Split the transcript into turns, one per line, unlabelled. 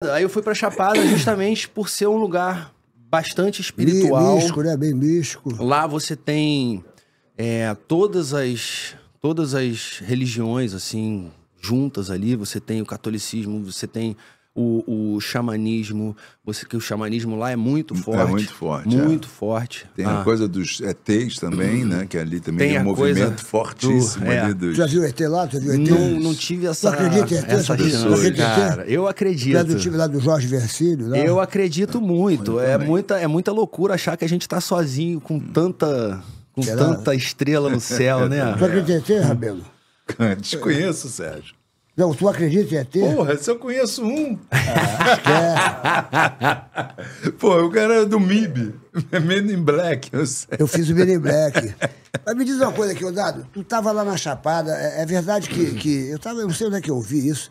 Aí eu fui pra Chapada justamente por ser um lugar bastante espiritual. Místico, né? Bem místico. Lá você tem é, todas as todas as religiões assim juntas ali. Você tem o catolicismo, você tem o, o xamanismo, você que o xamanismo lá é muito é forte. É muito forte. Muito é. forte. Tem ah. a coisa
dos ETs também, né? Que ali também tem, é um movimento fortíssimo do, é. dos... Já viu ET lá? Já viu ET? Não, não tive essa. Não acredita em ET? Essa é cara. Eu acredito. do time lá do Jorge Versílio? Lá. Eu
acredito muito. Eu é, muita, é muita loucura achar que a gente tá sozinho com hum. tanta. Com Será? tanta estrela no céu, né? Já acredita
em ET, Rabelo?
Desconheço, Sérgio.
Não, tu acredita em ET?
Porra, se eu conheço um. Ah, é. Pô, o cara é do MIB. Men in Black, eu sei. Eu fiz o Men in Black.
Mas me diz uma coisa aqui, Odado. Tu tava lá na Chapada. É, é verdade que, que... Eu tava, eu não sei onde é que eu ouvi isso.